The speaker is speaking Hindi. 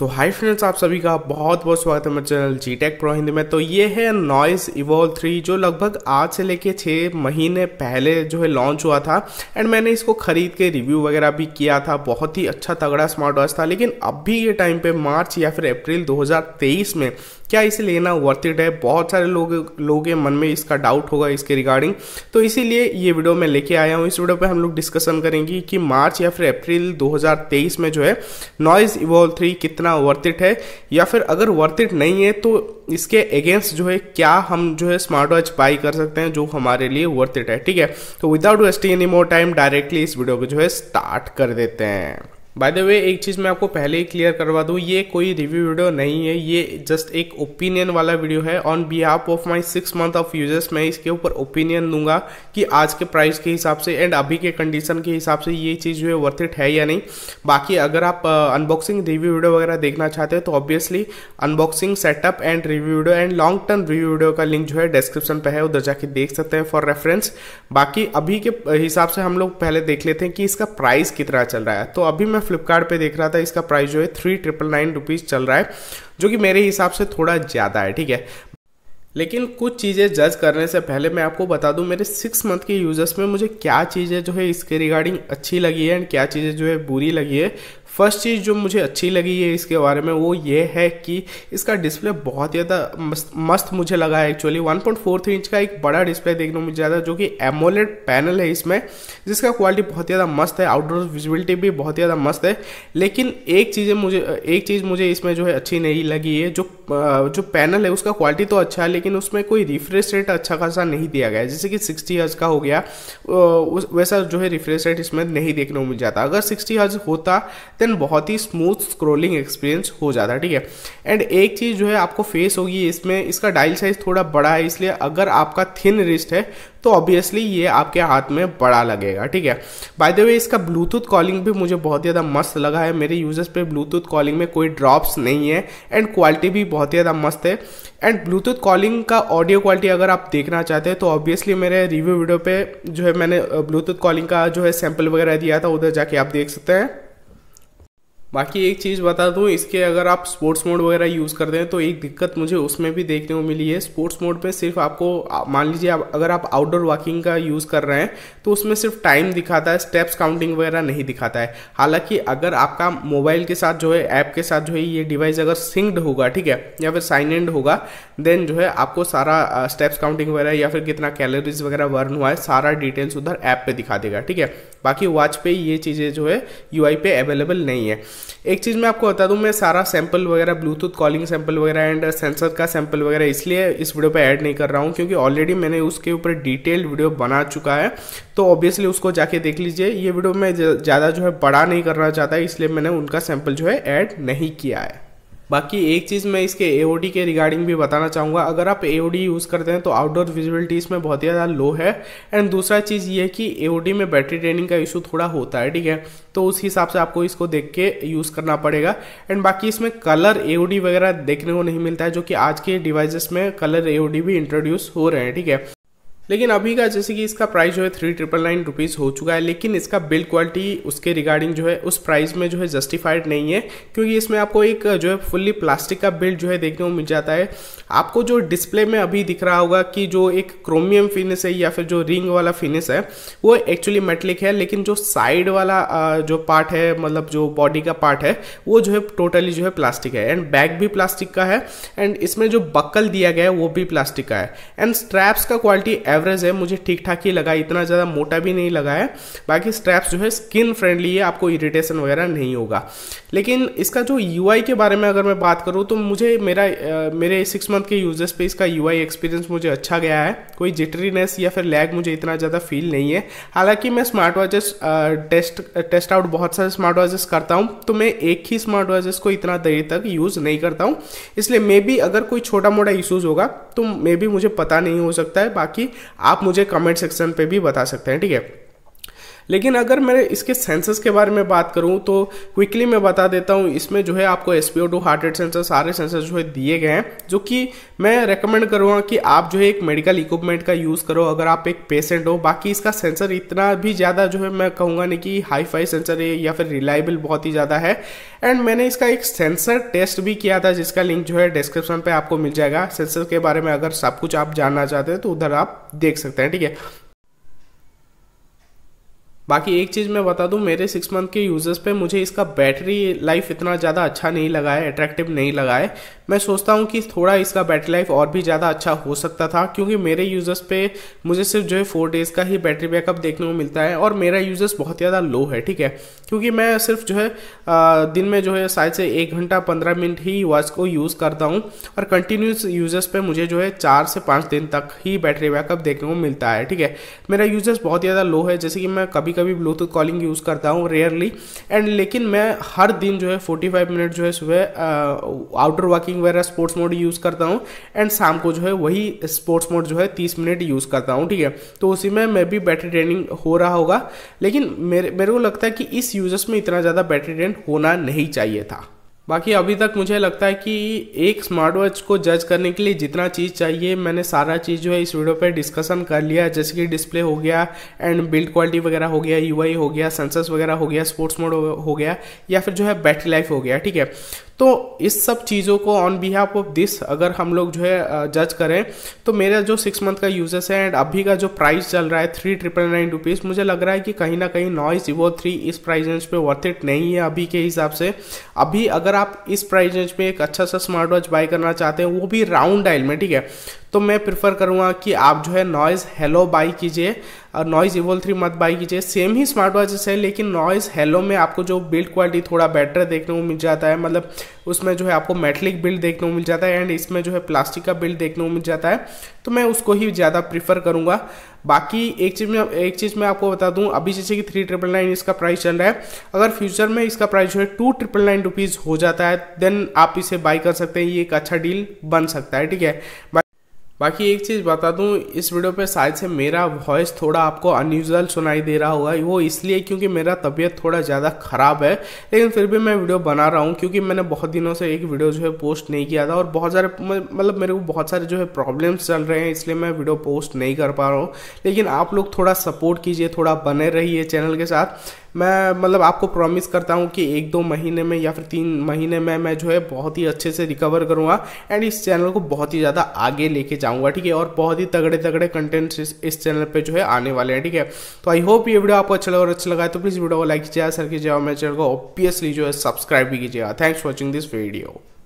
तो हाय फ्रेंड्स आप सभी का बहुत बहुत स्वागत है मेरे channel G tech pro Hindi में तो ये है नॉइस इवोल्व थ्री जो लगभग आज से लेके छः महीने पहले जो है लॉन्च हुआ था एंड मैंने इसको ख़रीद के रिव्यू वगैरह भी किया था बहुत ही अच्छा तगड़ा स्मार्ट वॉच था लेकिन अभी के टाइम पे मार्च या फिर अप्रैल 2023 में क्या इसे लेना वर्थिड है बहुत सारे लोग लोगों के मन में इसका डाउट होगा इसके रिगार्डिंग तो इसीलिए ये वीडियो मैं लेके आया हूँ इस वीडियो पे हम लोग डिस्कशन करेंगे कि मार्च या फिर अप्रैल 2023 में जो है नॉइज़ इवोल्व थ्री कितना करना वर्थ इट है या फिर अगर वर्थ इट नहीं है तो इसके अगेंस्ट जो है क्या हम जो है स्मार्ट वॉच बाई कर सकते हैं जो हमारे लिए वर्थ इट है ठीक है तो without wasting any more time directly इस वीडियो को जो है स्टार्ट कर देते हैं बाय द वे एक चीज़ मैं आपको पहले ही क्लियर करवा दूँ ये कोई रिव्यू वीडियो नहीं है ये जस्ट एक ओपिनियन वाला वीडियो है on behalf of my six month of users मैं इसके ऊपर ओपिनियन दूंगा कि आज के प्राइस के हिसाब से एंड अभी के कंडीशन के हिसाब से ये चीज़ जो है वर्थ इट है या नहीं बाकी अगर आप अनबॉक्सिंग रिव्यू वीडियो वगैरह देखना चाहते हो तो obviously unboxing setup and review video and long term review video का लिंक जो है डिस्क्रिप्शन पर है उधर जाके देख सकते हैं फॉर रेफरेंस बाकी अभी के हिसाब से हम लोग पहले देख लेते हैं कि इसका प्राइस कितना चल रहा है तो अभी मैं मैं फ्लिपकार्ट देख रहा था इसका प्राइस जो है थ्री ट्रिपल नाइन रुपीज़ चल रहा है जो कि मेरे हिसाब से थोड़ा ज़्यादा है ठीक है लेकिन कुछ चीज़ें जज करने से पहले मैं आपको बता दूं मेरे सिक्स मंथ के यूज़र्स में मुझे क्या चीज़ें जो है इसके रिगार्डिंग अच्छी लगी है एंड क्या चीज़ें जो है बुरी लगी है फर्स्ट चीज़ जो मुझे अच्छी लगी है इसके बारे में वो ये है कि इसका डिस्प्ले बहुत ज़्यादा मस्त, मस्त मुझे लगा है एक्चुअली 1.43 इंच का एक बड़ा डिस्प्ले देखने को मिल जाता है जो कि एमोलेड पैनल है इसमें जिसका क्वालिटी बहुत ज़्यादा मस्त है आउटडोर विजिबिलिटी भी बहुत ज़्यादा मस्त है लेकिन एक चीज़ें मुझे एक चीज़ मुझे इसमें जो है अच्छी नहीं लगी है जो जो पैनल है उसका क्वालिटी तो अच्छा है लेकिन उसमें कोई रिफ्रेश रेट अच्छा खासा नहीं दिया गया है जैसे कि सिक्सटी हर्ज का हो गया वैसा जो है रिफ्रेश रेट इसमें नहीं देखने को मिल जाता अगर सिक्सटी हर्ज होता देन बहुत ही स्मूथ स्क्रोलिंग एक्सपीरियंस हो जाता है ठीक है एंड एक चीज़ जो है आपको फेस होगी इसमें इसका डायल साइज थोड़ा बड़ा है इसलिए अगर आपका थिन रिस्ट है तो ऑब्वियसली ये आपके हाथ में बड़ा लगेगा ठीक है बाय द वे इसका ब्लूटूथ कॉलिंग भी मुझे बहुत ज़्यादा मस्त लगा है मेरे यूज़र्स पे ब्लूटूथ कॉलिंग में कोई ड्रॉप्स नहीं है एंड क्वालिटी भी बहुत ज़्यादा मस्त है एंड ब्लूटूथ कॉलिंग का ऑडियो क्वालिटी अगर आप देखना चाहते हैं तो ऑब्वियसली मेरे रिव्यू वीडियो पे जो है मैंने ब्लूटूथ कॉलिंग का जो है सैम्पल वगैरह दिया था उधर जाके आप देख सकते हैं बाकी एक चीज़ बता दूँ इसके अगर आप स्पोर्ट्स मोड वगैरह यूज़ करते हैं तो एक दिक्कत मुझे उसमें भी देखने को मिली है स्पोर्ट्स मोड में सिर्फ आपको मान लीजिए आप अगर आप आउटडोर वॉकिंग का यूज़ कर रहे हैं तो उसमें सिर्फ टाइम दिखाता है स्टेप्स काउंटिंग वगैरह नहीं दिखाता है हालांकि अगर आपका मोबाइल के साथ जो है ऐप के साथ जो है ये डिवाइस अगर सिंक्ड होगा ठीक है या फिर साइन एंड होगा देन जो है आपको सारा स्टेप्स काउंटिंग वगैरह या फिर कितना कैलोरीज वगैरह बर्न हुआ है सारा डिटेल्स उधर ऐप पर दिखा देगा ठीक है बाकी वॉच पे ये चीज़ें जो है यू पे अवेलेबल नहीं है एक चीज़ मैं आपको बता दूँ मैं सारा सैंपल वगैरह ब्लूटूथ कॉलिंग सैंपल वगैरह एंड सेंसर का सैंपल वगैरह इसलिए इस वीडियो पर ऐड नहीं कर रहा हूँ क्योंकि ऑलरेडी मैंने उसके ऊपर डिटेल्ड वीडियो बना चुका है तो ऑब्वियसली उसको जाके देख लीजिए ये वीडियो मैं ज़्यादा जो है बड़ा नहीं करना चाहता इसलिए मैंने उनका सैंपल जो है ऐड नहीं किया है बाकी एक चीज़ मैं इसके ए के रिगार्डिंग भी बताना चाहूँगा अगर आप ए यूज़ करते हैं तो आउटडोर विजिबिलिटी इसमें बहुत ही ज़्यादा लो है एंड दूसरा चीज़ ये है कि ए में बैटरी ट्रेनिंग का इशू थोड़ा होता है ठीक है तो उस हिसाब से आपको इसको देख के यूज़ करना पड़ेगा एंड बाकी इसमें कलर ए वगैरह देखने को नहीं मिलता है जो कि आज के डिवाइसेस में कलर ए भी इंट्रोड्यूस हो रहे हैं ठीक है लेकिन अभी का जैसे कि इसका प्राइस जो है थ्री ट्रिपल नाइन रुपीज़ हो चुका है लेकिन इसका बिल्ड क्वालिटी उसके रिगार्डिंग जो है उस प्राइस में जो है जस्टिफाइड नहीं है क्योंकि इसमें आपको एक जो है फुल्ली प्लास्टिक का बिल्ड जो है देखने को मिल जाता है आपको जो डिस्प्ले में अभी दिख रहा होगा कि जो एक क्रोमियम फिनिश है या फिर जो रिंग वाला फिनिश है वो एक्चुअली मेटलिक है लेकिन जो साइड वाला जो पार्ट है मतलब जो बॉडी का पार्ट है वो जो है टोटली जो है प्लास्टिक है एंड बैग भी प्लास्टिक का है एंड इसमें जो बक्कल दिया गया है वो भी प्लास्टिक का है एंड स्ट्रैप्स का क्वालिटी एवरेज है मुझे ठीक ठाक ही लगा इतना ज़्यादा मोटा भी नहीं लगा है बाकी स्ट्रैप्स जो है स्किन फ्रेंडली है आपको इरिटेशन वगैरह नहीं होगा लेकिन इसका जो यू के बारे में अगर मैं बात करूँ तो मुझे मेरा आ, मेरे सिक्स मंथ के यूजर्स पे इसका यू एक्सपीरियंस मुझे अच्छा गया है कोई जिटरीनेस या फिर लैग मुझे इतना ज़्यादा फील नहीं है हालांकि मैं smart watches test test out बहुत सारे स्मार्ट वॉचेस करता हूँ तो मैं एक ही स्मार्ट वॉचेस को इतना देर तक यूज़ नहीं करता हूँ इसलिए मे बी अगर कोई छोटा मोटा इशूज़ होगा तो मे भी मुझे पता नहीं हो सकता है बाकी आप मुझे कमेंट सेक्शन पे भी बता सकते हैं ठीक है लेकिन अगर मैं इसके सेंसर्स के बारे में बात करूँ तो क्विकली मैं बता देता हूँ इसमें जो है आपको S P O two heart rate sensor सारे सेंसर जो है दिए गए हैं जो कि मैं रेकमेंड करूँगा कि आप जो है एक मेडिकल इक्विपमेंट का यूज़ करो अगर आप एक पेशेंट हो बाकी इसका सेंसर इतना भी ज़्यादा जो है मैं कहूँगा नहीं कि हाई फाई सेंसर है या फिर रिलायबल बहुत ही ज़्यादा है एंड मैंने इसका एक सेंसर टेस्ट भी किया था जिसका लिंक जो है डिस्क्रिप्शन पर आपको मिल जाएगा सेंसर के बारे में अगर सब कुछ आप जानना चाहते हैं तो उधर आप देख सकते हैं ठीक है बाकी एक चीज़ मैं बता दूं मेरे सिक्स मंथ के यूज़र्स पे मुझे इसका बैटरी लाइफ इतना ज़्यादा अच्छा नहीं लगा है अट्रैक्टिव नहीं लगा है मैं सोचता हूँ कि थोड़ा इसका बैटरी लाइफ और भी ज़्यादा अच्छा हो सकता था क्योंकि मेरे यूज़र्स पे मुझे सिर्फ जो है फोर डेज़ का ही बैटरी बैकअप देखने को मिलता है और मेरा यूज़र्स बहुत ज़्यादा लो है ठीक है क्योंकि मैं सिर्फ जो है दिन में जो है शायद से एक घंटा पंद्रह मिनट ही वॉच को यूज़ करता हूँ और कंटिन्यूस यूज़र्स पर मुझे जो है चार से पाँच दिन तक ही बैटरी बैकअप देखने को मिलता है ठीक है मेरा यूज़र्स बहुत ज़्यादा लो है जैसे कि मैं कभी कभी ब्लूटूथ कॉलिंग यूज़ करता हूँ रेयरली एंड लेकिन मैं हर दिन जो है फोर्टी मिनट जो है सुबह outdoor walking morning sports mode use करता हूँ एंड शाम को जो है वही स्पोर्ट्स मोड जो है तीस मिनट यूज करता हूँ ठीक है तो उसी में मैं भी बैटरी ट्रेनिंग हो रहा होगा लेकिन मेरे मेरे को लगता है कि इस यूजर्स में इतना ज़्यादा बैटरी ट्रेन होना नहीं चाहिए था बाकी अभी तक मुझे लगता है कि एक स्मार्ट वॉच को जज करने के लिए जितना चीज़ चाहिए मैंने सारा चीज़ जो है इस वीडियो पे डिस्कशन कर लिया जैसे कि डिस्प्ले हो गया एंड बिल्ड क्वालिटी वगैरह हो गया यूआई हो गया सेंसर्स वगैरह हो गया स्पोर्ट्स मोड हो गया या फिर जो है बैटरी लाइफ हो गया ठीक है तो इस सब चीज़ों को ऑन बिहाफ ऑफ दिस अगर हम लोग जो है जज करें तो मेरा जो सिक्स मंथ का यूजर्स है एंड अभी का जो प्राइस चल रहा है थ्री ट्रिपल नाइन रुपीज़ मुझे लग रहा है कि कहीं ना कहीं नॉइस वो थ्री इस प्राइस रेंज पे वर्थ इट नहीं है अभी के हिसाब से अभी अगर आप इस प्राइस रेंज पर एक अच्छा सा स्मार्ट वॉच बाय करना चाहते हैं वो भी राउंड डायल में ठीक है तो मैं प्रेफर करूँगा कि आप जो है नॉइज़ हेलो बाई कीजिए और नॉइज़ इवोल थ्री मत बाई कीजिए सेम ही स्मार्ट वॉचेस है लेकिन नॉइज़ हेलो में आपको जो बिल्ड क्वालिटी थोड़ा बेटर देखने को मिल जाता है मतलब उसमें जो है आपको मेटलिक बिल्ड देखने को मिल जाता है एंड इसमें जो है प्लास्टिक का बिल्ड देखने को मिल जाता है तो मैं उसको ही ज़्यादा प्रीफर करूँगा बाकी एक चीज़ में एक चीज़ मैं आपको बता दूँ अभी जैसे कि थ्री ट्रिपल नाइन इसका प्राइस चल रहा है अगर फ्यूचर में इसका प्राइस जो है टू ट्रिपल नाइन रुपीज़ हो जाता है देन आप इसे बाई कर सकते हैं ये एक अच्छा डील बन सकता है ठीक है बाकी एक चीज़ बता दूं इस वीडियो पे शायद से मेरा वॉइस थोड़ा आपको अनयूजल सुनाई दे रहा होगा वो इसलिए क्योंकि मेरा तबीयत थोड़ा ज़्यादा ख़राब है लेकिन फिर भी मैं वीडियो बना रहा हूँ क्योंकि मैंने बहुत दिनों से एक वीडियो जो है पोस्ट नहीं किया था और बहुत सारे मतलब मेरे को बहुत सारे जो है प्रॉब्लम्स चल रहे हैं इसलिए मैं वीडियो पोस्ट नहीं कर पा रहा हूँ लेकिन आप लोग थोड़ा सपोर्ट कीजिए थोड़ा बने रहिए चैनल के साथ मैं मतलब आपको प्रॉमिस करता हूँ कि एक दो महीने में या फिर तीन महीने में मैं जो है बहुत ही अच्छे से रिकवर करूँगा एंड इस चैनल को बहुत ही ज़्यादा आगे लेके जाऊँगा ठीक है और बहुत ही तगड़े तगड़े कंटेंट्स इस चैनल पर जो है आने वाले हैं ठीक है तो आई होप ये वीडियो आपको अच्छा लगा और अच्छा लगा तो प्लीज़ वीडियो को लाइक कीजिएगा शेयर कीजिएगा और मेरे चैनल को ऑब्वियसली जो है सब्सक्राइब भी कीजिएगा थैंक्स वॉचिंग दिस वीडियो